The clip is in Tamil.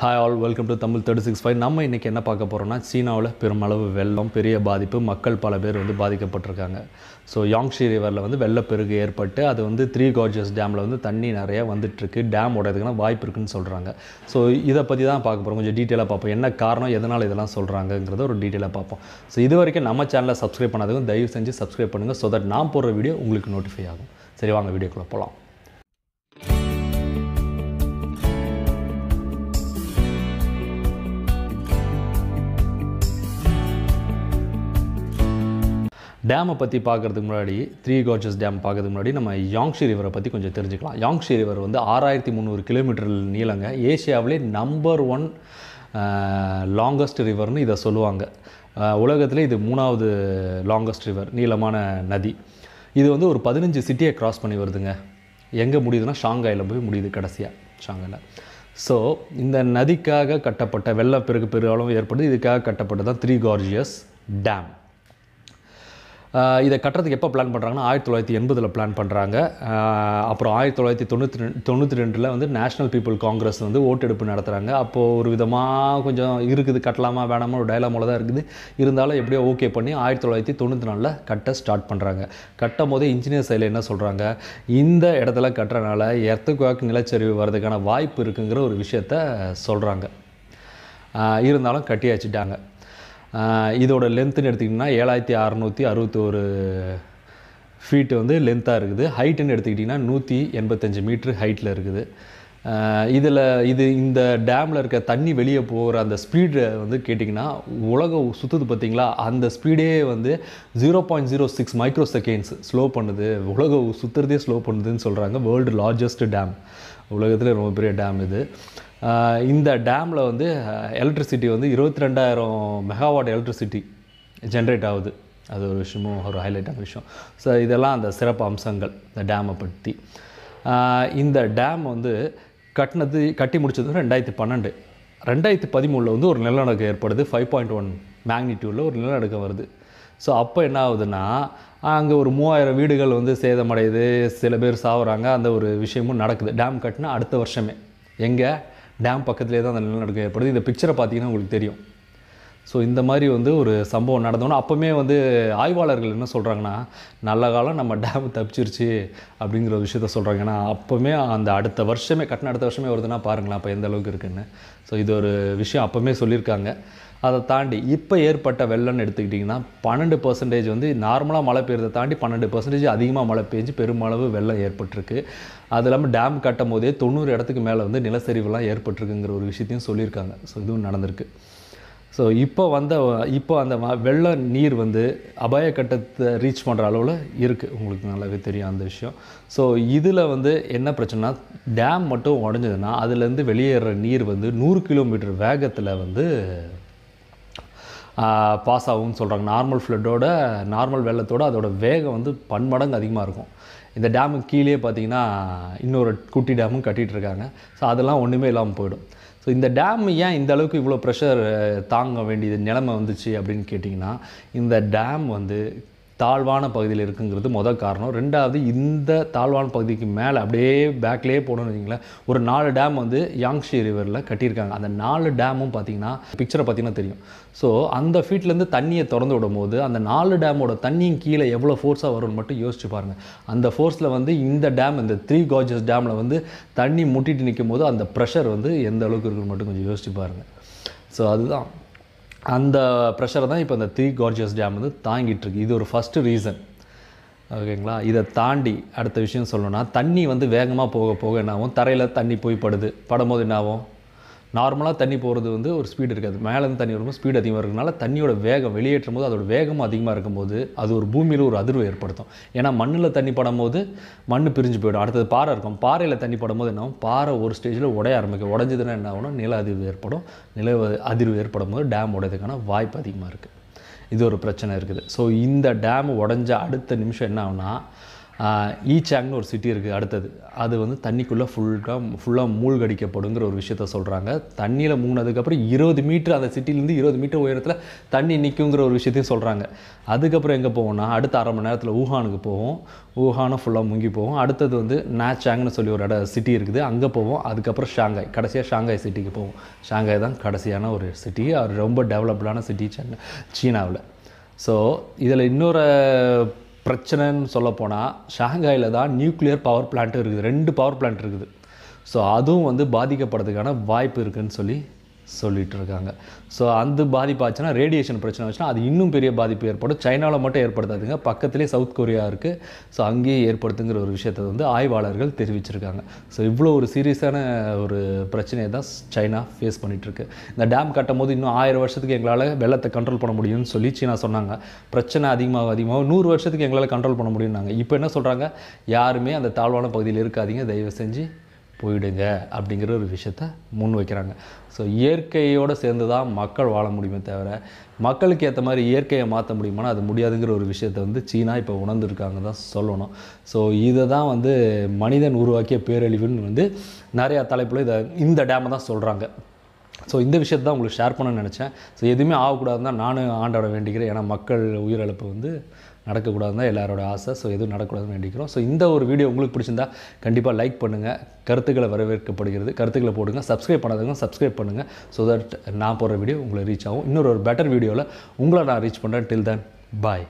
hi all welcome to Tamil thirty six five நம்ம இன்றைக்கி என்ன பார்க்க போகிறோம்னா சீனாவில் பெருமளவு வெள்ளம் பெரிய பாதிப்பு மக்கள் பல பேர் வந்து பாதிக்கப்பட்டிருக்காங்க ஸோ யாங்ஷி ரிவரில் வந்து வெள்ளப்பெருக்கு ஏற்பட்டு அது வந்து த்ரீ கார்ஜஸ் டேமில் வந்து தண்ணி நிறையா வந்துட்டுருக்கு டேம் உடையதுக்குனா வாய்ப்பு இருக்குன்னு சொல்கிறாங்க ஸோ இதை பற்றி தான் பார்க்க போகிறோம் கொஞ்சம் டீட்டெயிலாக பார்ப்போம் என்ன காரணம் எதனால் இதெல்லாம் சொல்கிறாங்கங்கிறத ஒரு டீட்டெயிலாக பார்ப்போம் ஸோ இது வரைக்கும் நம்ம சேனலை சப்ஸ்கிரைப் பண்ணாதவங்க தயவு செஞ்சு சப்ஸ்கிரைப் பண்ணுங்கள் ஸோ தட் நான் போடுற வீடியோ உங்களுக்கு நோட்டிஃபை ஆகும் சரி வாங்க வீடியோக்குள்ளே போகலாம் டேமை பற்றி பார்க்குறதுக்கு முன்னாடி த்ரீ கார்ஜஸ் டேம் பார்க்கறதுக்கு முன்னாடி நம்ம யாங்ஷி ரிவரை பற்றி கொஞ்சம் தெரிஞ்சுக்கலாம் யாங்ஷி ரிவர் வந்து ஆறாயிரத்தி முந்நூறு கிலோமீட்டர் நீளங்க ஏஷியாவிலே நம்பர் ஒன் லாங்கஸ்ட் ரிவர்னு இதை சொல்லுவாங்க உலகத்தில் இது மூணாவது லாங்கஸ்ட் ரிவர் நீளமான நதி இது வந்து ஒரு பதினஞ்சு சிட்டியை க்ராஸ் பண்ணி வருதுங்க எங்கே முடியுதுன்னா ஷாங்காயில் போய் முடியுது கடைசியாக ஷாங்காயில் ஸோ இந்த நதிக்காக கட்டப்பட்ட வெள்ளப்பெருக்கு பெருவளவு ஏற்படுது இதுக்காக கட்டப்பட்டதான் த்ரீ கார்ஜியஸ் டேம் இதை கட்டுறதுக்கு எப்போ பிளான் பண்ணுறாங்கன்னா ஆயிரத்தி தொள்ளாயிரத்தி எண்பதில் பிளான் பண்ணுறாங்க அப்புறம் ஆயிரத்தி தொள்ளாயிரத்தி தொண்ணூற்றி ரெண்டு தொண்ணூற்றி ரெண்டில் வந்து நேஷனல் பீப்புள் காங்கிரஸ் வந்து ஓட்டெடுப்பு நடத்துகிறாங்க அப்போது ஒரு விதமாக கொஞ்சம் இருக்குது கட்டலாமா வேணாமா ஒரு டைலாமோல தான் இருக்குது இருந்தாலும் எப்படியோ ஓகே பண்ணி ஆயிரத்தி தொள்ளாயிரத்தி தொண்ணூற்றி நாலில் கட்ட ஸ்டார்ட் பண்ணுறாங்க கட்டும் போதே இன்ஜினியர் சைடில் என்ன சொல்கிறாங்க இந்த இடத்துல கட்டுறனால எர்த்துக்குவாக்கு நிலச்சரிவு வர்றதுக்கான வாய்ப்பு இருக்குங்கிற ஒரு விஷயத்த சொல்கிறாங்க இருந்தாலும் வச்சுட்டாங்க இதோட லென்த்துன்னு எடுத்துக்கிட்டிங்கன்னா ஏழாயிரத்தி அறநூற்றி அறுபத்தோரு ஃபீட்டு வந்து லென்த்தாக இருக்குது ஹைட்டுன்னு எடுத்துக்கிட்டிங்கன்னா நூற்றி எண்பத்தஞ்சு மீட்ரு ஹைட்டில் இருக்குது இதில் இது இந்த டேமில் இருக்க தண்ணி வெளியே போகிற அந்த ஸ்பீடு வந்து கேட்டிங்கன்னா உலகம் சுற்றுது பார்த்திங்களா அந்த ஸ்பீடே வந்து zero point zero six microseconds slow பண்ணுது உலக சுற்றுறதே ஸ்லோ பண்ணுதுன்னு சொல்கிறாங்க வேர்ல்டு லார்ஜஸ்ட் டேம் உலகத்தில் ரொம்ப பெரிய டேம் இது இந்த டேமில் வந்து எலக்ட்ரிசிட்டி வந்து இருபத்தி ரெண்டாயிரம் மெகாவாட் எலக்ட்ரிசிட்டி ஜென்ரேட் ஆகுது அது ஒரு விஷயமும் ஒரு ஹைலைட்டான விஷயம் ஸோ இதெல்லாம் அந்த சிறப்பு அம்சங்கள் இந்த டேமை பற்றி இந்த டேம் வந்து கட்டினது கட்டி முடித்தது ரெண்டாயிரத்தி பன்னெண்டு ரெண்டாயிரத்தி பதிமூணில் வந்து ஒரு நிலநடுக்கம் ஏற்படுது ஃபைவ் பாயிண்ட் ஒன் மேக்னிடியூடில் ஒரு நிலநடுக்கம் வருது ஸோ அப்போ என்ன ஆகுதுன்னா அங்கே ஒரு மூவாயிரம் வீடுகள் வந்து சேதமடையுது சில பேர் சாகுறாங்க அந்த ஒரு விஷயமும் நடக்குது டேம் கட்டினா அடுத்த வருஷமே எங்கே டேம் பக்கத்துலேயே தான் அந்த நிலநடுக்கம் ஏற்படுது இந்த பிக்சரை பார்த்தீங்கன்னா உங்களுக்கு தெரியும் ஸோ இந்த மாதிரி வந்து ஒரு சம்பவம் நடந்தோன்னா அப்போவுமே வந்து ஆய்வாளர்கள் என்ன சொல்கிறாங்கன்னா நல்ல காலம் நம்ம டேம் தப்பிச்சிருச்சு அப்படிங்கிற ஒரு விஷயத்த சொல்கிறாங்க ஏன்னா அப்போவுமே அந்த அடுத்த வருஷமே கட்டின அடுத்த வருஷமே வருதுன்னா பாருங்களேன் அப்போ எந்த அளவுக்கு இருக்குன்னு ஸோ இது ஒரு விஷயம் அப்போவுமே சொல்லியிருக்காங்க அதை தாண்டி இப்போ ஏற்பட்ட வெள்ளம்னு எடுத்துக்கிட்டிங்கன்னா பன்னெண்டு பர்சன்டேஜ் வந்து நார்மலாக மழை பெய்யறதை தாண்டி பன்னெண்டு பர்சன்டேஜ் அதிகமாக மழை பெய்ஞ்சு பெருமளவு வெள்ளம் ஏற்பட்டிருக்கு அது இல்லாமல் டேம் கட்டும் போதே தொண்ணூறு இடத்துக்கு மேலே வந்து நிலச்சரிவுலாம் ஏற்பட்டிருக்குங்கிற ஒரு விஷயத்தையும் சொல்லியிருக்காங்க ஸோ இதுவும் நடந்திருக்கு ஸோ இப்போ வந்த இப்போ அந்த வெள்ள நீர் வந்து அபாய கட்டத்தை ரீச் பண்ணுற அளவில் இருக்குது உங்களுக்கு நல்லாவே தெரியும் அந்த விஷயம் ஸோ இதில் வந்து என்ன பிரச்சனைனா டேம் மட்டும் உடஞ்சதுன்னா அதுலேருந்து வெளியேற நீர் வந்து நூறு கிலோமீட்டர் வேகத்தில் வந்து பாஸ் ஆகும்னு சொல்கிறாங்க நார்மல் ஃப்ளட்டோட நார்மல் வெள்ளத்தோடு அதோட வேகம் வந்து பன்மடங்கு அதிகமாக இருக்கும் இந்த டேமுக்கு கீழே பார்த்திங்கன்னா இன்னொரு குட்டி டேமும் கட்டிகிட்டு இருக்காங்க ஸோ அதெல்லாம் ஒன்றுமே இல்லாமல் போயிடும் ஸோ இந்த டேம் ஏன் இந்த அளவுக்கு இவ்வளோ ப்ரெஷர் தாங்க வேண்டியது நிலைமை வந்துச்சு அப்படின்னு கேட்டிங்கன்னா இந்த டேம் வந்து தாழ்வான பகுதியில் இருக்குங்கிறது மொதல் காரணம் ரெண்டாவது இந்த தாழ்வான பகுதிக்கு மேலே அப்படியே பேக்லேயே போனோம்னு வச்சிங்களேன் ஒரு நாலு டேம் வந்து யாங்ஷி ரிவரில் கட்டியிருக்காங்க அந்த நாலு டேமும் பார்த்திங்கன்னா பிக்சரை பார்த்திங்கன்னா தெரியும் ஸோ அந்த ஃபீட்லேருந்து தண்ணியை திறந்து விடும் போது அந்த நாலு டேமோட தண்ணியும் கீழே எவ்வளோ ஃபோர்ஸாக வரும்னு மட்டும் யோசிச்சு பாருங்கள் அந்த ஃபோர்ஸில் வந்து இந்த டேம் இந்த த்ரீ காஜஸ் டேமில் வந்து தண்ணி முட்டிட்டு நிற்கும் போது அந்த ப்ரெஷர் வந்து எந்த அளவுக்கு இருக்குன்னு மட்டும் கொஞ்சம் யோசிச்சு பாருங்கள் ஸோ அதுதான் அந்த ப்ரெஷரை தான் இப்போ இந்த த்ரீ கார்ஜியஸ் டேம் வந்து இருக்கு இது ஒரு ஃபஸ்ட்டு ரீசன் ஓகேங்களா இதை தாண்டி அடுத்த விஷயம் சொல்லணும்னா தண்ணி வந்து வேகமாக போக போக என்னாகும் தரையில் தண்ணி போய் படுது படும்போது என்னாகும் நார்மலாக தண்ணி போகிறது வந்து ஒரு ஸ்பீடு இருக்காது மேலேருந்து தண்ணி வரும்போது ஸ்பீடு அதிகமாக இருக்கிறதுனால தண்ணியோட வேகம் வெளியேற்றும் போது அதோட வேகம் அதிகமாக இருக்கும்போது அது ஒரு பூமியில் ஒரு அதிர்வு ஏற்படுத்தும் ஏன்னா மண்ணில் தண்ணி படும் போது மண் பிரிஞ்சு போயிடும் அடுத்தது பாறை இருக்கும் பாறையில் தண்ணி படும் போது என்ன ஆகும் பாறை ஒரு ஸ்டேஜில் உடைய ஆரம்பிக்கும் உடஞ்சதுன்னா என்ன ஆகும் நில அதிர்வு ஏற்படும் நில அதிர்வு ஏற்படும் போது டேம் உடையதுக்கான வாய்ப்பு அதிகமாக இருக்குது இது ஒரு பிரச்சனை இருக்குது ஸோ இந்த டேம் உடஞ்ச அடுத்த நிமிஷம் என்ன ஆகுனா ஈச்சாங்னு ஒரு சிட்டி இருக்குது அடுத்தது அது வந்து தண்ணிக்குள்ளே ஃபுல்லாக ஃபுல்லாக மூழ்கடிக்கப்படுங்கிற ஒரு விஷயத்த சொல்கிறாங்க தண்ணியில் மூங்கினதுக்கப்புறம் இருபது மீட்டர் அந்த சிட்டிலேருந்து இருபது மீட்டர் உயரத்தில் தண்ணி நிற்குங்கிற ஒரு விஷயத்தையும் சொல்கிறாங்க அதுக்கப்புறம் எங்கே போவோம்னா அடுத்த அரை மணி நேரத்தில் ஊஹானுக்கு போவோம் ஊஹானை ஃபுல்லாக முங்கி போவோம் அடுத்தது வந்து நேச்சாங்னு சொல்லி ஒரு இட சிட்டி இருக்குது அங்கே போவோம் அதுக்கப்புறம் ஷாங்காய் கடைசியாக ஷாங்காய் சிட்டிக்கு போவோம் ஷாங்காய் தான் கடைசியான ஒரு சிட்டி ரொம்ப டெவலப்டான சிட்டி சென்னை சீனாவில் ஸோ இதில் இன்னொரு பிரச்சனைன்னு சொல்லப்போனால் ஷாங்காயில் தான் நியூக்ளியர் பவர் பிளான்ட் இருக்குது ரெண்டு பவர் பிளான்ட் இருக்குது ஸோ அதுவும் வந்து பாதிக்கப்படுறதுக்கான வாய்ப்பு இருக்குதுன்னு சொல்லி சொல்லிகிட்டு இருக்காங்க ஸோ அந்த பாதிப்பு ஆச்சுன்னா ரேடியேஷன் பிரச்சனை ஆச்சுன்னா அது இன்னும் பெரிய பாதிப்பு ஏற்படும் சைனாவில் மட்டும் ஏற்படுத்தாதுங்க பக்கத்துலேயே சவுத் கொரியா இருக்குது ஸோ அங்கேயே ஏற்படுத்துங்கிற ஒரு விஷயத்தை வந்து ஆய்வாளர்கள் தெரிவிச்சிருக்காங்க ஸோ இவ்வளோ ஒரு சீரியஸான ஒரு பிரச்சனையை தான் சைனா ஃபேஸ் பண்ணிகிட்ருக்கு இந்த டேம் கட்டும் போது இன்னும் ஆயிரம் வருஷத்துக்கு எங்களால் வெள்ளத்தை கண்ட்ரோல் பண்ண முடியும்னு சொல்லி சீனா சொன்னாங்க பிரச்சனை அதிகமாக அதிகமாக நூறு வருஷத்துக்கு எங்களால் கண்ட்ரோல் பண்ண முடியும்னாங்க இப்போ என்ன சொல்கிறாங்க யாருமே அந்த தாழ்வான பகுதியில் இருக்காதிங்க தயவு செஞ்சு போயிடுங்க அப்படிங்கிற ஒரு விஷயத்த முன் வைக்கிறாங்க ஸோ இயற்கையோடு சேர்ந்து தான் மக்கள் வாழ முடியுமே தவிர மக்களுக்கு ஏற்ற மாதிரி இயற்கையை மாற்ற முடியுமானா அது முடியாதுங்கிற ஒரு விஷயத்தை வந்து சீனா இப்போ உணர்ந்துருக்காங்க தான் சொல்லணும் ஸோ இதை தான் வந்து மனிதன் உருவாக்கிய பேரழிவுன்னு வந்து நிறையா தலைப்பில் இதை இந்த டேமை தான் சொல்கிறாங்க ஸோ இந்த விஷயத்தை தான் உங்களுக்கு ஷேர் பண்ணணும்னு நினச்சேன் ஸோ எதுவுமே ஆகக்கூடாதுன்னு தான் நானும் ஆண்டாட வேண்டிக்கிறேன் ஏன்னா மக்கள் உயிரிழப்பு வந்து நடக்கக்கூடாதுன்னு தான் எல்லாரோட ஆசை ஸோ எதுவும் நடக்கக்கூடாதுன்னு நினைக்கிறோம் ஸோ இந்த ஒரு வீடியோ உங்களுக்கு பிடிச்சிருந்தா கண்டிப்பாக லைக் பண்ணுங்கள் கருத்துக்களை வரவேற்கப்படுகிறது கருத்துக்களை போடுங்க சப்ஸ்கிரைப் பண்ணாதவங்க சப்ஸ்கிரைப் பண்ணுங்கள் ஸோ தட் நான் போடுற வீடியோ உங்களை ரீச் ஆகும் இன்னொரு ஒரு பெட்டர் வீடியோவில் உங்களை நான் ரீச் பண்ணுறேன் டில் தென் பாய்